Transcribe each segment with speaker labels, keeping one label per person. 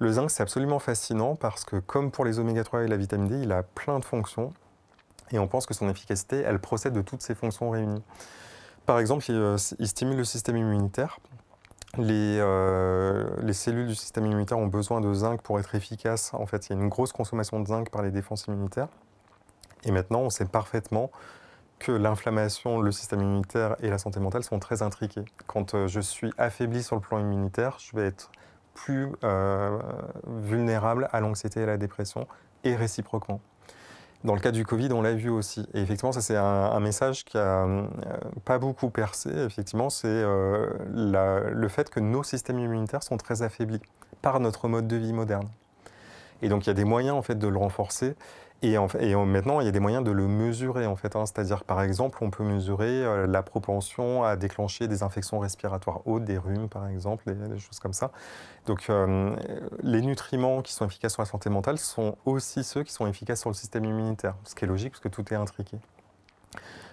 Speaker 1: Le zinc, c'est absolument fascinant parce que, comme pour les oméga 3 et la vitamine D, il a plein de fonctions et on pense que son efficacité, elle procède de toutes ces fonctions réunies. Par exemple, il, euh, stimule le système immunitaire. Les, euh, les, cellules du système immunitaire ont besoin de zinc pour être efficaces. En fait, il y a une grosse consommation de zinc par les défenses immunitaires. Et maintenant, on sait parfaitement que l'inflammation, le système immunitaire et la santé mentale sont très intriqués. Quand euh, je suis affaibli sur le plan immunitaire, je vais être plus euh, vulnérables à l'anxiété et à la dépression, et réciproquement. Dans le cas du Covid, on l'a vu aussi. Et effectivement, ça c'est un, message qui n'a euh, pas beaucoup percé. Effectivement, c'est euh, le fait que nos systèmes immunitaires sont très affaiblis par notre mode de vie moderne. Et donc il y a des moyens en fait de le renforcer. Et, maintenant, il y a des moyens de le mesurer, en fait. Hein. C'est-à-dire, par exemple, on peut mesurer euh, la propension à déclencher des infections respiratoires hautes, des rhumes, par exemple, des, des choses comme ça. Donc, euh, les nutriments qui sont efficaces sur la santé mentale sont aussi ceux qui sont efficaces sur le système immunitaire, ce qui est logique, parce que tout est intriqué.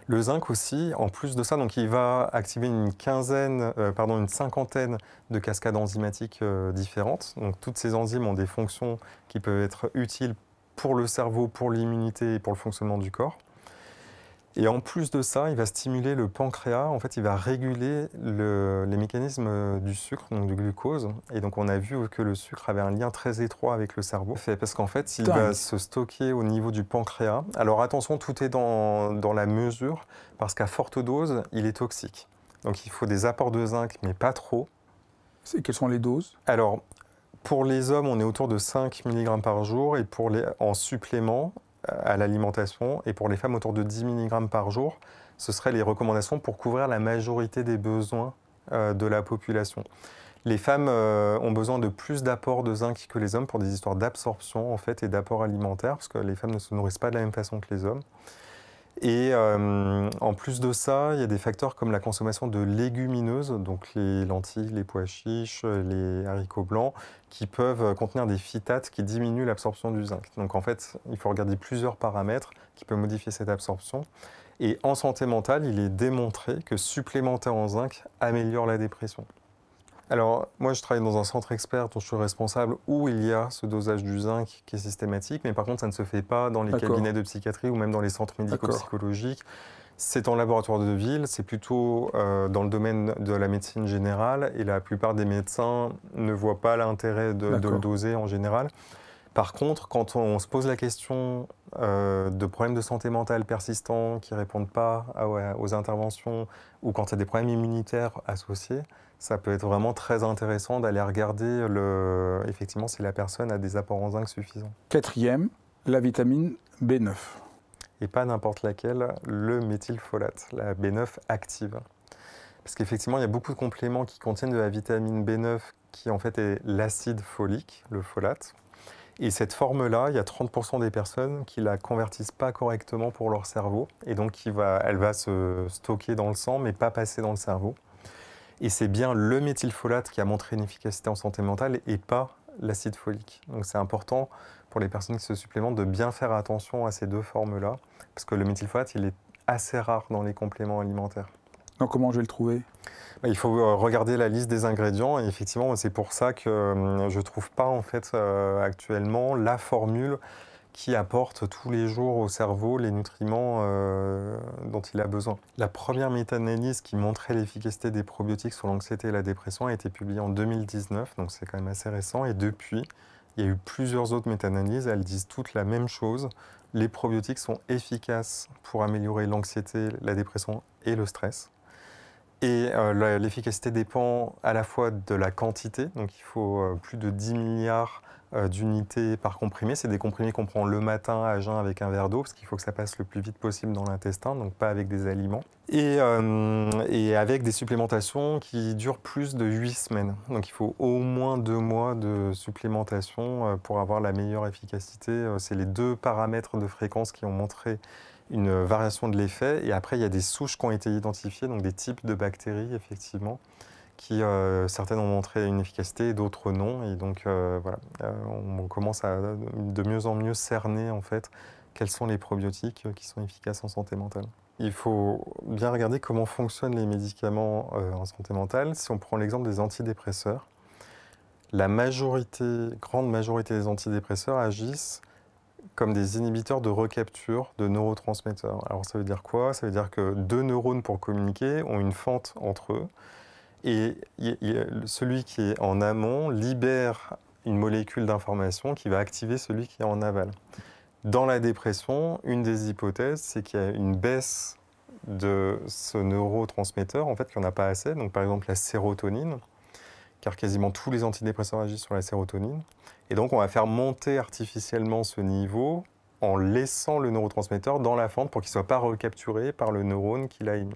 Speaker 1: Le zinc aussi, en plus de ça, donc il va activer une quinzaine, euh, pardon, une cinquantaine de cascades enzymatiques différentes. Donc toutes ces enzymes ont des fonctions qui peuvent être utiles pour le cerveau, pour l'immunité et pour le fonctionnement du corps. Et en plus de ça, il va stimuler le pancréas. En fait, il va réguler les mécanismes du sucre, donc du glucose. Et donc, on a vu que le sucre avait un lien très étroit avec le cerveau. Parce qu'en fait, il va se stocker au niveau du pancréas. Alors, attention, tout est dans, la mesure, parce qu'à forte dose, il est toxique. Donc, il faut des apports de zinc, mais pas trop. C'est quelles sont les doses Alors, pour les hommes, on est autour de 5 mg par jour et pour les, en supplément euh, à l'alimentation et pour les femmes autour de 10 mg par jour. Ce seraient les recommandations pour couvrir la majorité des besoins euh, de la population. Les femmes euh, ont besoin de plus d'apports de zinc que les hommes pour des histoires d'absorption en fait et d'apport alimentaire parce que les femmes ne se nourrissent pas de la même façon que les hommes. Et euh, en plus de ça, il y a des facteurs comme la consommation de légumineuses, donc les lentilles, les pois chiches, les haricots blancs, qui peuvent contenir des phytates qui diminuent l'absorption du zinc. Donc en fait, il faut regarder plusieurs paramètres qui peuvent modifier cette absorption. Et en santé mentale, il est démontré que supplémentaire en zinc améliore la dépression. Alors, moi, je travaille dans un centre expert dont je suis responsable où il y a ce dosage du zinc qui est systématique, mais par contre, ça ne se fait pas dans les cabinets de psychiatrie ou même dans les centres médico-psychologiques. C'est en laboratoire de ville, c'est plutôt euh, dans le domaine de la médecine générale et la plupart des médecins ne voient pas l'intérêt de, le doser en général. Par contre, quand on, se pose la question euh, de problèmes de santé mentale persistants qui ne répondent pas aux interventions ou quand il y a des problèmes immunitaires associés, ça peut être vraiment très intéressant d'aller regarder le, effectivement si la personne a des apports en zinc suffisants. Quatrième, la vitamine B9. Et pas n'importe laquelle, le méthylfolate, la B9 active. Parce qu'effectivement, il y a beaucoup de compléments qui contiennent de la vitamine B9 qui en fait est l'acide folique, le folate. Et cette forme-là, il y a 30% des personnes qui la convertissent pas correctement pour leur cerveau. Et donc, va, elle va se stocker dans le sang, mais pas passer dans le cerveau. Et c'est bien le méthylfolate qui a montré une efficacité en santé mentale et pas l'acide folique. Donc c'est important pour les personnes qui se supplémentent de bien faire attention à ces deux formes-là, parce que le méthylfolate, il est assez rare dans les compléments alimentaires. Donc comment je vais le trouver bah, Il faut euh, regarder la liste des ingrédients et effectivement c'est pour ça que euh, je ne trouve pas en fait euh, actuellement la formule qui apporte tous les jours au cerveau les nutriments euh, dont il a besoin. La première méta-analyse qui montrait l'efficacité des probiotiques sur l'anxiété et la dépression a été publiée en 2019, donc c'est quand même assez récent, et depuis, il y a eu plusieurs autres méta-analyses, elles disent toutes la même chose. Les probiotiques sont efficaces pour améliorer l'anxiété, la dépression et le stress. Et euh, l'efficacité dépend à la fois de la quantité, donc il faut euh, plus de 10 milliards euh, d'unités par comprimé. C'est des comprimés qu'on prend le matin à jeun avec un verre d'eau, parce qu'il faut que ça passe le plus vite possible dans l'intestin, donc pas avec des aliments. Et, avec des supplémentations qui durent plus de 8 semaines. Donc il faut au moins deux mois de supplémentation pour avoir la meilleure efficacité. C'est les deux paramètres de fréquence qui ont montré une variation de l'effet. Et après, il y a des souches qui ont été identifiées, donc des types de bactéries, effectivement, qui euh, certaines ont montré une efficacité, d'autres non. Et donc, euh, voilà, on, euh, on, commence à de mieux en mieux cerner, en fait, quels sont les probiotiques qui sont efficaces en santé mentale. Il faut bien regarder comment fonctionnent les médicaments en santé mentale. Si on prend l'exemple des antidépresseurs, la majorité, grande majorité des antidépresseurs agissent comme des inhibiteurs de recapture de neurotransmetteurs. Alors ça veut dire quoi Ça veut dire que deux neurones pour communiquer ont une fente entre eux. Et celui qui est en amont libère une molécule d'information qui va activer celui qui est en aval. Dans la dépression, une des hypothèses, c'est qu'il y a une baisse de ce neurotransmetteur, en fait, qu'il n'y en a pas assez. Donc, par exemple, la sérotonine, car quasiment tous les antidépresseurs agissent sur la sérotonine. Et donc, on va faire monter artificiellement ce niveau en laissant le neurotransmetteur dans la fente pour qu'il ne soit pas recapturé par le neurone qui a émis.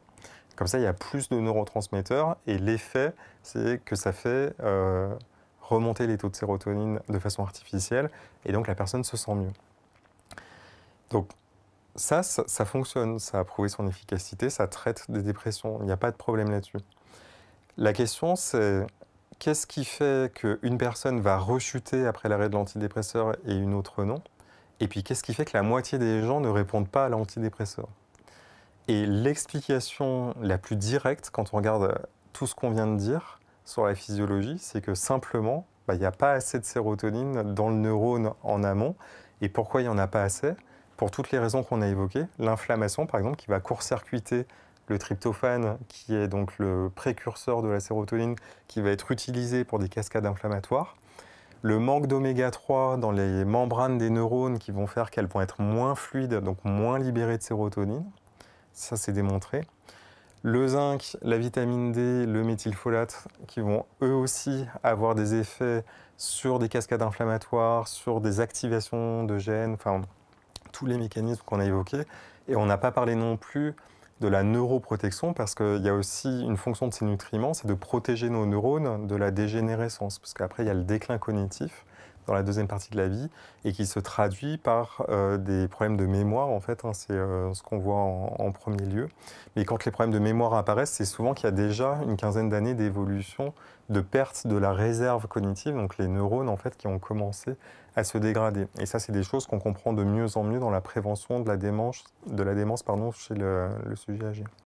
Speaker 1: Comme ça, il y a plus de neurotransmetteurs et l'effet, c'est que ça fait euh, remonter les taux de sérotonine de façon artificielle et donc la personne se sent mieux. Donc ça, ça fonctionne, ça a prouvé son efficacité, ça traite des dépressions, il n'y a pas de problème là-dessus. La question, c'est qu'est-ce qui fait qu'une personne va rechuter après l'arrêt de l'antidépresseur et une autre non Et puis qu'est-ce qui fait que la moitié des gens ne répondent pas à l'antidépresseur Et l'explication la plus directe, quand on regarde tout ce qu'on vient de dire sur la physiologie, c'est que simplement, bah, il n'y a pas assez de sérotonine dans le neurone en amont. Et pourquoi il n'y en a pas assez Pour toutes les raisons qu'on a évoquées, l'inflammation par exemple qui va court-circuiter le tryptophane, qui est donc le précurseur de la sérotonine, qui va être utilisé pour des cascades inflammatoires. Le manque d'oméga 3 dans les membranes des neurones qui vont faire qu'elles vont être moins fluides, donc moins libérées de sérotonine. Ça, c'est démontré. Le zinc, la vitamine D, le méthylfolate, qui vont eux aussi avoir des effets sur des cascades inflammatoires, sur des activations de gènes, enfin tous les mécanismes qu'on a évoqués. Et on n'a pas parlé non plus de la neuroprotection parce qu'il y a aussi une fonction de ces nutriments, c'est de protéger nos neurones de la dégénérescence, parce qu'après il y a le déclin cognitif dans la deuxième partie de la vie et qui se traduit par euh, des problèmes de mémoire en fait, hein, c'est euh, ce qu'on voit en, premier lieu. Mais quand les problèmes de mémoire apparaissent, c'est souvent qu'il y a déjà une quinzaine d'années d'évolution, de perte de la réserve cognitive, donc les neurones en fait qui ont commencé à se dégrader. Et ça, c'est des choses qu'on comprend de mieux en mieux dans la prévention de la démence, de la démence pardon, chez le sujet âgé.